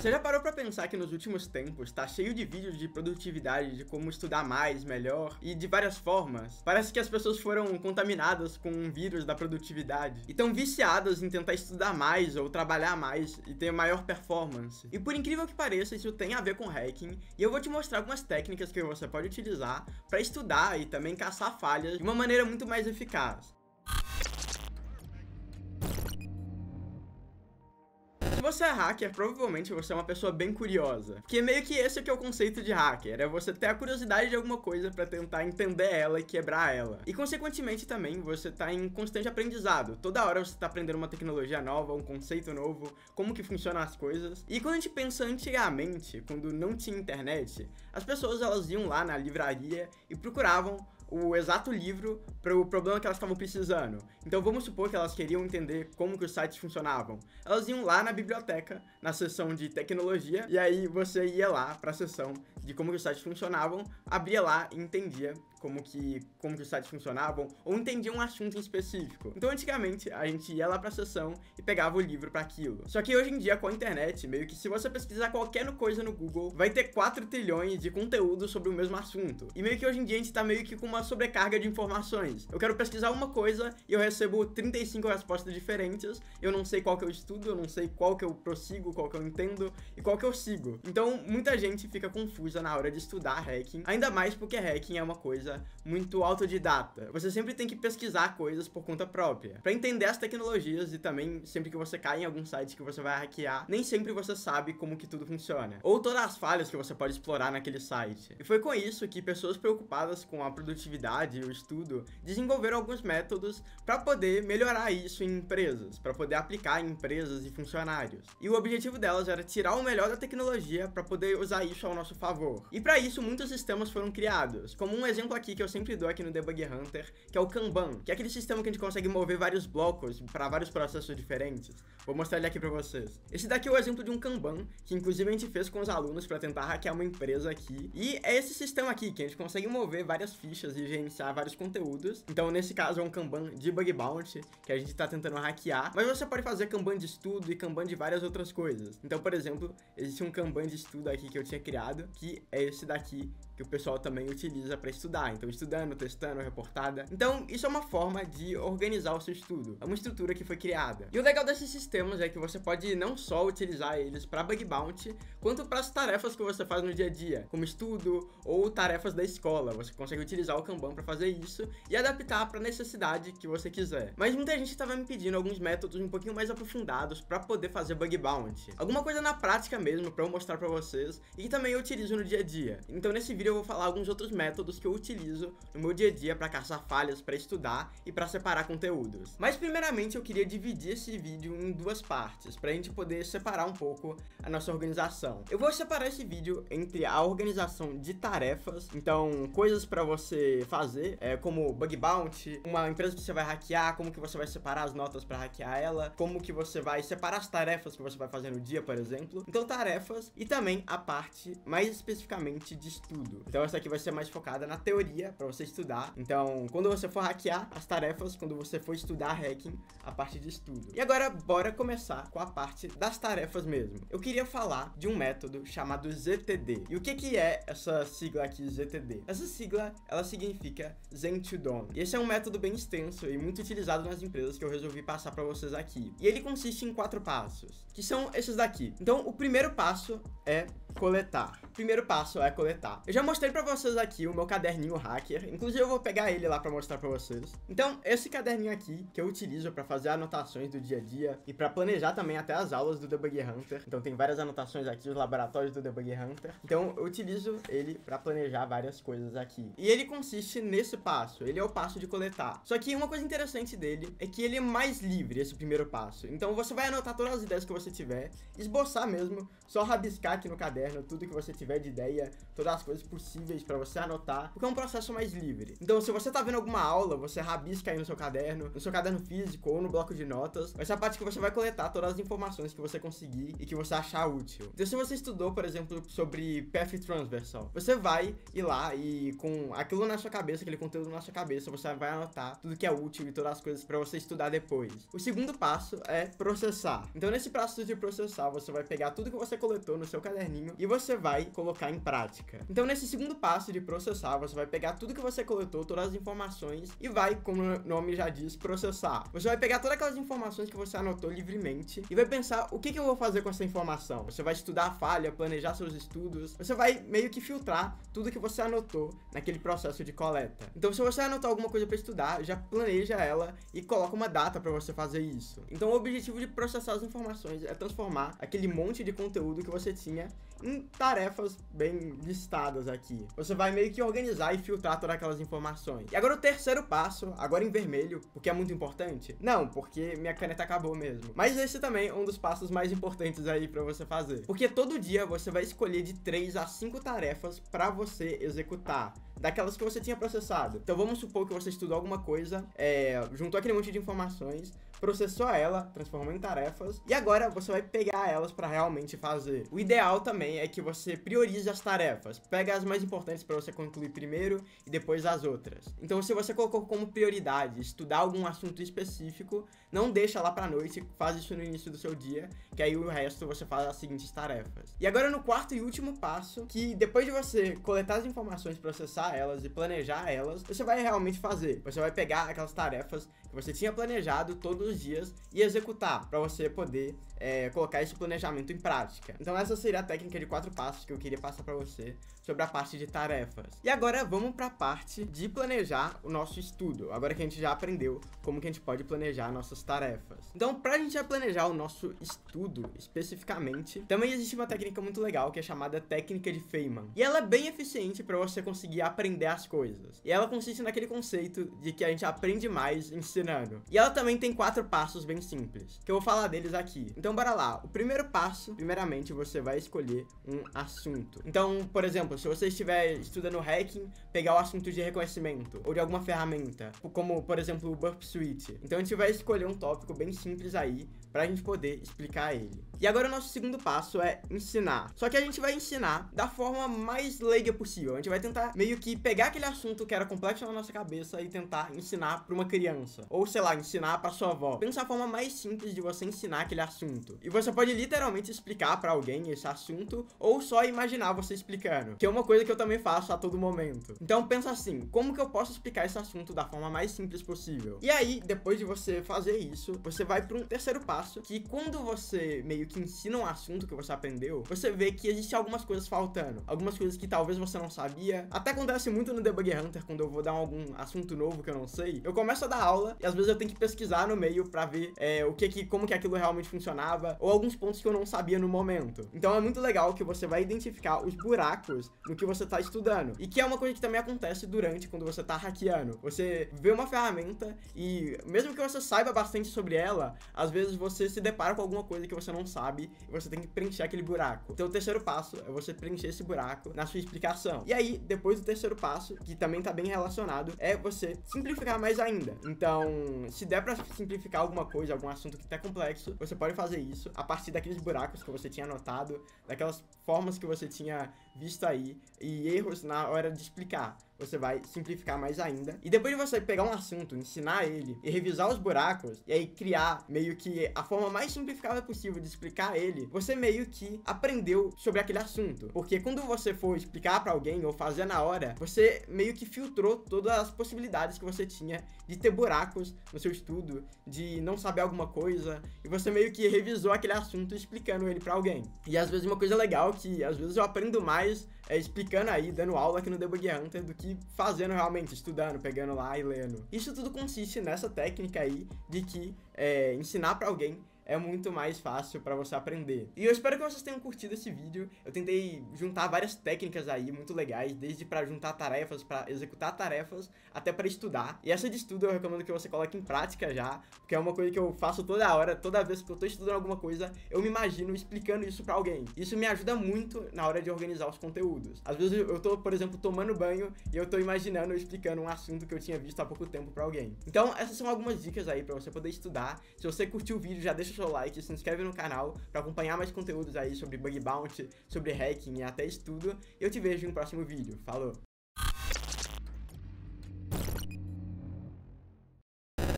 Você já parou para pensar que nos últimos tempos tá cheio de vídeos de produtividade, de como estudar mais, melhor e de várias formas? Parece que as pessoas foram contaminadas com um vírus da produtividade e tão viciadas em tentar estudar mais ou trabalhar mais e ter maior performance. E por incrível que pareça, isso tem a ver com hacking e eu vou te mostrar algumas técnicas que você pode utilizar para estudar e também caçar falhas de uma maneira muito mais eficaz. você é hacker, provavelmente você é uma pessoa bem curiosa. Porque meio que esse é que é o conceito de hacker, é você ter a curiosidade de alguma coisa para tentar entender ela e quebrar ela. E consequentemente também você tá em constante aprendizado. Toda hora você tá aprendendo uma tecnologia nova, um conceito novo, como que funcionam as coisas. E quando a gente pensa antigamente, quando não tinha internet, as pessoas elas iam lá na livraria e procuravam o exato livro para o problema que elas estavam precisando. Então vamos supor que elas queriam entender como que os sites funcionavam. Elas iam lá na biblioteca, na seção de tecnologia, e aí você ia lá para a seção de como que os sites funcionavam, abria lá e entendia como que, como que os sites funcionavam, ou entendia um assunto em específico. Então, antigamente, a gente ia lá para a sessão e pegava o livro para aquilo. Só que hoje em dia, com a internet, meio que se você pesquisar qualquer coisa no Google, vai ter 4 trilhões de conteúdo sobre o mesmo assunto. E meio que hoje em dia a gente está meio que com uma uma sobrecarga de informações. Eu quero pesquisar uma coisa e eu recebo 35 respostas diferentes. Eu não sei qual que eu estudo, eu não sei qual que eu prossigo, qual que eu entendo e qual que eu sigo. Então, muita gente fica confusa na hora de estudar hacking, ainda mais porque hacking é uma coisa muito autodidata. Você sempre tem que pesquisar coisas por conta própria. Para entender as tecnologias e também sempre que você cai em algum site que você vai hackear, nem sempre você sabe como que tudo funciona, ou todas as falhas que você pode explorar naquele site. E foi com isso que pessoas preocupadas com a produtividade atividade, o estudo, desenvolveram alguns métodos para poder melhorar isso em empresas, para poder aplicar em empresas e funcionários. E o objetivo delas era tirar o melhor da tecnologia para poder usar isso ao nosso favor. E para isso, muitos sistemas foram criados, como um exemplo aqui que eu sempre dou aqui no Debug Hunter, que é o Kanban, que é aquele sistema que a gente consegue mover vários blocos para vários processos diferentes. Vou mostrar ele aqui para vocês. Esse daqui é o exemplo de um Kanban, que inclusive a gente fez com os alunos para tentar hackear uma empresa aqui. E é esse sistema aqui que a gente consegue mover várias fichas e gerenciar vários conteúdos. Então, nesse caso, é um Kanban de bug bounty, que a gente está tentando hackear. Mas você pode fazer Kanban de estudo e Kanban de várias outras coisas. Então, por exemplo, existe um Kanban de estudo aqui que eu tinha criado, que é esse daqui, que o pessoal também utiliza para estudar. Então, estudando, testando, reportada. Então, isso é uma forma de organizar o seu estudo. É uma estrutura que foi criada. E o legal desses sistemas é que você pode não só utilizar eles para bug bounty, quanto para as tarefas que você faz no dia a dia, como estudo ou tarefas da escola. Você consegue utilizar o Kanban para fazer isso e adaptar para a necessidade que você quiser. Mas muita gente estava me pedindo alguns métodos um pouquinho mais aprofundados para poder fazer bug bounty. Alguma coisa na prática mesmo para eu mostrar para vocês e que também eu utilizo no dia a dia. Então, nesse vídeo vídeo eu vou falar alguns outros métodos que eu utilizo no meu dia a dia para caçar falhas, para estudar e para separar conteúdos. Mas primeiramente eu queria dividir esse vídeo em duas partes, para a gente poder separar um pouco a nossa organização. Eu vou separar esse vídeo entre a organização de tarefas, então coisas para você fazer, é, como bug bounty, uma empresa que você vai hackear, como que você vai separar as notas para hackear ela, como que você vai separar as tarefas que você vai fazer no dia, por exemplo. Então tarefas e também a parte mais especificamente de estudo. Então essa aqui vai ser mais focada na teoria para você estudar. Então, quando você for hackear as tarefas, quando você for estudar hacking, a parte de estudo. E agora bora começar com a parte das tarefas mesmo. Eu queria falar de um método chamado ZTD. E o que que é essa sigla aqui ZTD? Essa sigla, ela significa Zen to Done. E esse é um método bem extenso e muito utilizado nas empresas que eu resolvi passar para vocês aqui. E ele consiste em quatro passos, que são esses daqui. Então, o primeiro passo é coletar primeiro passo é coletar. Eu já mostrei pra vocês aqui o meu caderninho hacker, inclusive eu vou pegar ele lá pra mostrar pra vocês. Então, esse caderninho aqui, que eu utilizo pra fazer anotações do dia a dia e pra planejar também até as aulas do Debug Hunter. Então tem várias anotações aqui, os laboratórios do Debug Hunter. Então eu utilizo ele pra planejar várias coisas aqui. E ele consiste nesse passo, ele é o passo de coletar. Só que uma coisa interessante dele é que ele é mais livre, esse primeiro passo. Então você vai anotar todas as ideias que você tiver, esboçar mesmo, só rabiscar aqui no caderno tudo que você tiver tiver de ideia, todas as coisas possíveis para você anotar, porque é um processo mais livre. Então, se você tá vendo alguma aula, você rabisca aí no seu caderno, no seu caderno físico ou no bloco de notas, essa é a parte que você vai coletar todas as informações que você conseguir e que você achar útil. Então, se você estudou, por exemplo, sobre path transversal, você vai ir lá e com aquilo na sua cabeça, aquele conteúdo na sua cabeça, você vai anotar tudo que é útil e todas as coisas para você estudar depois. O segundo passo é processar. Então, nesse processo de processar, você vai pegar tudo que você coletou no seu caderninho e você vai colocar em prática. Então, nesse segundo passo de processar, você vai pegar tudo que você coletou, todas as informações, e vai, como o nome já diz, processar. Você vai pegar todas aquelas informações que você anotou livremente e vai pensar o que, que eu vou fazer com essa informação. Você vai estudar a falha, planejar seus estudos, você vai meio que filtrar tudo que você anotou naquele processo de coleta. Então, se você anotar alguma coisa para estudar, já planeja ela e coloca uma data para você fazer isso. Então, o objetivo de processar as informações é transformar aquele monte de conteúdo que você tinha em tarefas bem listadas aqui. Você vai meio que organizar e filtrar todas aquelas informações. E agora o terceiro passo, agora em vermelho, porque é muito importante? Não, porque minha caneta acabou mesmo. Mas esse também é um dos passos mais importantes aí para você fazer. Porque todo dia você vai escolher de 3 a 5 tarefas para você executar daquelas que você tinha processado. Então vamos supor que você estudou alguma coisa, é, juntou aquele monte de informações, processou ela, transformou em tarefas, e agora você vai pegar elas para realmente fazer. O ideal também é que você priorize as tarefas, pega as mais importantes para você concluir primeiro e depois as outras. Então, se você colocou como prioridade estudar algum assunto específico, não deixa lá para noite, faz isso no início do seu dia, que aí o resto você faz as seguintes tarefas. E agora no quarto e último passo, que depois de você coletar as informações, processar elas e planejar elas, você vai realmente fazer. Você vai pegar aquelas tarefas que você tinha planejado todos os dias e executar para você poder é, colocar esse planejamento em prática. Então essa seria a técnica de quatro passos que eu queria passar para você sobre a parte de tarefas. E agora vamos para a parte de planejar o nosso estudo. Agora que a gente já aprendeu como que a gente pode planejar nossas tarefas. Então para a gente planejar o nosso estudo especificamente, também existe uma técnica muito legal que é chamada técnica de Feynman. E ela é bem eficiente para você conseguir aprender as coisas. E ela consiste naquele conceito de que a gente aprende mais em seu ensinando. E ela também tem quatro passos bem simples, que eu vou falar deles aqui. Então bora lá. O primeiro passo, primeiramente, você vai escolher um assunto. Então, por exemplo, se você estiver estudando hacking, pegar o assunto de reconhecimento ou de alguma ferramenta, como por exemplo o Burp Suite. Então a gente vai escolher um tópico bem simples aí para a gente poder explicar ele. E agora o nosso segundo passo é ensinar. Só que a gente vai ensinar da forma mais leiga possível. A gente vai tentar meio que pegar aquele assunto que era complexo na nossa cabeça e tentar ensinar para uma criança. Ou sei lá, ensinar para sua avó. Pensa a forma mais simples de você ensinar aquele assunto. E você pode literalmente explicar para alguém esse assunto ou só imaginar você explicando, que é uma coisa que eu também faço a todo momento. Então pensa assim, como que eu posso explicar esse assunto da forma mais simples possível? E aí, depois de você fazer isso, você vai para um terceiro passo que quando você meio que ensina um assunto que você aprendeu, você vê que existe algumas coisas faltando, algumas coisas que talvez você não sabia. Até acontece muito no Debug Hunter quando eu vou dar algum assunto novo que eu não sei. Eu começo a dar aula e às vezes eu tenho que pesquisar no meio para ver é, o que, que como que aquilo realmente funcionava ou alguns pontos que eu não sabia no momento. Então é muito legal que você vai identificar os buracos no que você está estudando e que é uma coisa que também acontece durante quando você está hackeando. Você vê uma ferramenta e mesmo que você saiba bastante sobre ela, às vezes você você se depara com alguma coisa que você não sabe e você tem que preencher aquele buraco. Então o terceiro passo é você preencher esse buraco na sua explicação. E aí, depois do terceiro passo, que também tá bem relacionado, é você simplificar mais ainda. Então, se der para simplificar alguma coisa, algum assunto que tá complexo, você pode fazer isso a partir daqueles buracos que você tinha anotado, daquelas formas que você tinha visto aí e erros na hora de explicar. Você vai simplificar mais ainda. E depois de você pegar um assunto, ensinar ele e revisar os buracos, e aí criar meio que a forma mais simplificada possível de explicar ele, você meio que aprendeu sobre aquele assunto. Porque quando você for explicar para alguém ou fazer na hora, você meio que filtrou todas as possibilidades que você tinha de ter buracos no seu estudo, de não saber alguma coisa, e você meio que revisou aquele assunto explicando ele para alguém. E às vezes uma coisa legal que às vezes eu aprendo mais mais é, explicando aí, dando aula aqui no Debug Hunter do que fazendo realmente, estudando, pegando lá e lendo. Isso tudo consiste nessa técnica aí de que é, ensinar para alguém é muito mais fácil para você aprender. E eu espero que vocês tenham curtido esse vídeo. Eu tentei juntar várias técnicas aí muito legais, desde para juntar tarefas, para executar tarefas, até para estudar. E essa de estudo eu recomendo que você coloque em prática já, porque é uma coisa que eu faço toda hora, toda vez que eu tô estudando alguma coisa, eu me imagino explicando isso para alguém. Isso me ajuda muito na hora de organizar os conteúdos. Às vezes eu tô, por exemplo, tomando banho e eu tô imaginando explicando um assunto que eu tinha visto há pouco tempo para alguém. Então, essas são algumas dicas aí para você poder estudar. Se você curtiu o vídeo, já deixa seu like, se inscreve no canal para acompanhar mais conteúdos aí sobre bug bounty, sobre hacking e até estudo. Eu te vejo no próximo vídeo. Falou!